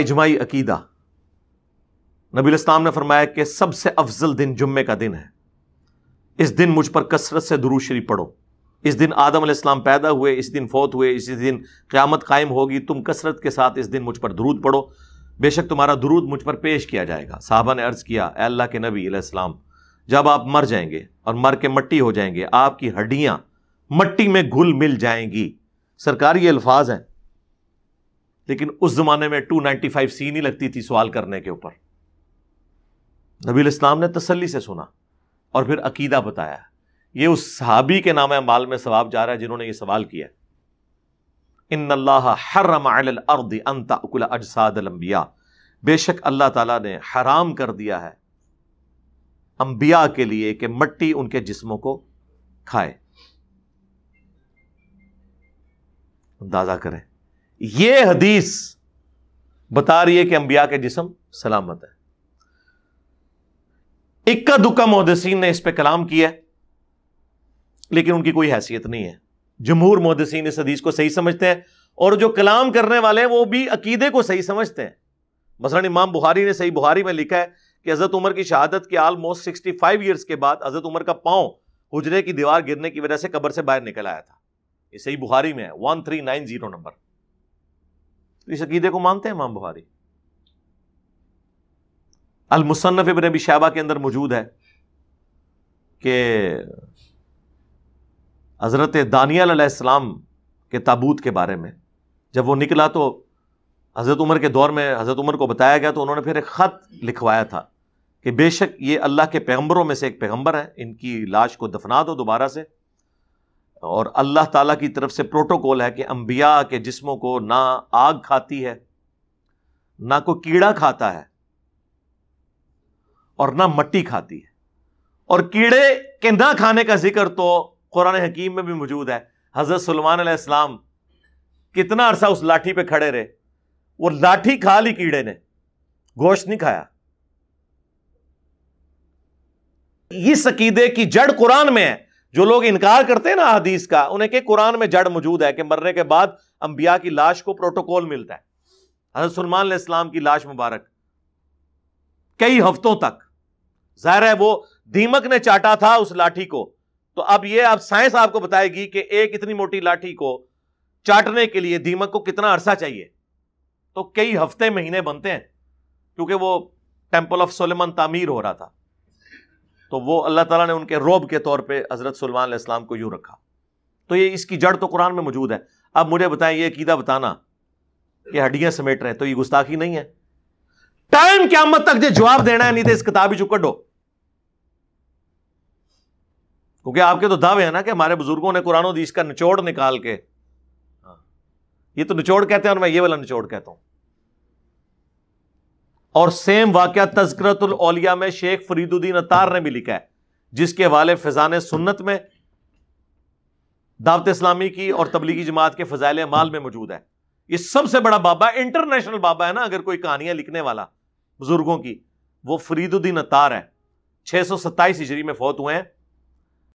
इजमाई अकीदा नबी इस्लाम ने फरमाया कि सबसे अफजल दिन जुम्मे का दिन है इस दिन मुझ पर कसरत से दुरू दुरूशरी पढ़ो इस दिन आदम इस्लाम पैदा हुए इस दिन फौत हुए इसी दिन क़्यामत कायम होगी तुम कसरत के साथ इस दिन मुझ पर दरूद पढ़ो बेशक तुम्हारा दरूद मुझ पर पेश किया जाएगा साहबा ने अर्ज़ किया अल्लाह के नबी इस्लाम जब आप मर जाएंगे और मर के मट्टी हो जाएंगे आपकी हड्डियाँ मट्टी में घुल मिल जाएंगी सरकारी अल्फाज हैं लेकिन उस ज़माने में 295 सी नहीं लगती थी सवाल करने के ऊपर नबी इस्लाम ने तसल्ली से सुना और फिर अकीदा बताया ये उस सहाबी के नाम माल में सवाब जा रहा है जिन्होंने ये सवाल किया इन अल्लाह बेशक अल्लाह ताला ने हराम कर दिया है अंबिया के लिए कि मट्टी उनके जिस्मों को खाए अंदाजा करें ये हदीस बता रही है कि अंबिया के जिसम सलामत है इक्का दुक्का मुहदसिन ने इस पर कलाम किया लेकिन उनकी कोई हैसियत नहीं है जमहूर मुहदसिन इस हदीस को सही समझते हैं और जो कलाम करने वाले हैं वो भी अकीदे को सही समझते हैं मसला इमाम बुहारी ने सही बुहारी में लिखा है कि हज़रत उमर की शहादत के आलमोस्ट सिक्सटी फाइव ईयर्स के बाद हज़रत उमर का पांव हुजरे की दीवार गिरने की वजह से कबर से बाहर निकल आया था ये सही बुहारी में है one three nine zero number तो इस अकीदे को मानते हैं इमाम बुखारी अलमुसन्फ़ इबन अबी शाबा के अंदर मौजूद है कि हज़रत दानियालाम के ताबूत के बारे में जब वो निकला तो हज़रत उमर के दौर में हज़रत उमर को बताया गया तो उन्होंने फिर एक ख़त लिखवाया था कि बेशक ये अल्लाह के पैगम्बरों में से एक पैगम्बर है इनकी लाश को दफना दो दोबारा से और अल्लाह ताला की तरफ से प्रोटोकॉल है कि अंबिया के जिस्मों को ना आग खाती है ना कोई कीड़ा खाता है और ना मट्टी खाती है और कीड़े के ना खाने का जिक्र तो कुरान हकीम में भी मौजूद है हज़रत सलमान इस्लाम कितना अरसा उस लाठी पे खड़े रहे वो लाठी खा ली कीड़े ने गोश्त नहीं खाया इस अकीदे की जड़ कुरान में है जो लोग इनकार करते हैं ना हदीस का उन्हें के कुरान में जड़ मौजूद है कि मरने के बाद अंबिया की लाश को प्रोटोकॉल मिलता है हजरत सलमान इस्लाम की लाश मुबारक कई हफ्तों तक जाहिर है वो दीमक ने चाटा था उस लाठी को तो अब ये अब साइंस आपको बताएगी कि एक इतनी मोटी लाठी को चाटने के लिए दीमक को कितना अरसा चाहिए तो कई हफ्ते महीने बनते हैं क्योंकि वो टेम्पल ऑफ सोलेमन तामीर हो रहा था तो वो अल्लाह ताला ने उनके रोब के तौर पे हज़रत सलमान इस्लाम को यूं रखा तो ये इसकी जड़ तो कुरान में मौजूद है अब मुझे बताएं ये अकीदा बताना कि हड्डियां समेट रहे हैं तो ये गुस्ताखी नहीं है टाइम क्या मत तक जो जवाब देना है नहीं तो इस किताबी चुप कड्डो क्योंकि आपके तो दावे हैं ना कि हमारे बुजुर्गों ने कुरान दी का निचोड़ निकाल के हाँ, ये तो निचोड़ कहते हैं और मैं ये वाला निचोड़ कहता हूं और सेम वाक तस्करतुल ओलिया में शेख फरीदुद्दीन अतार ने भी लिखा है जिसके वाले फिजान सुन्नत में दावत इस्लामी की और तबलीगी जमात के फजाइल माल में मौजूद है ये सबसे बड़ा बाबा इंटरनेशनल बाबा है ना अगर कोई कहानियां लिखने वाला बुजुर्गों की वो फरीदुद्दीन अतार है छह सौ सत्ताईस हिजरी में फौत हुए हैं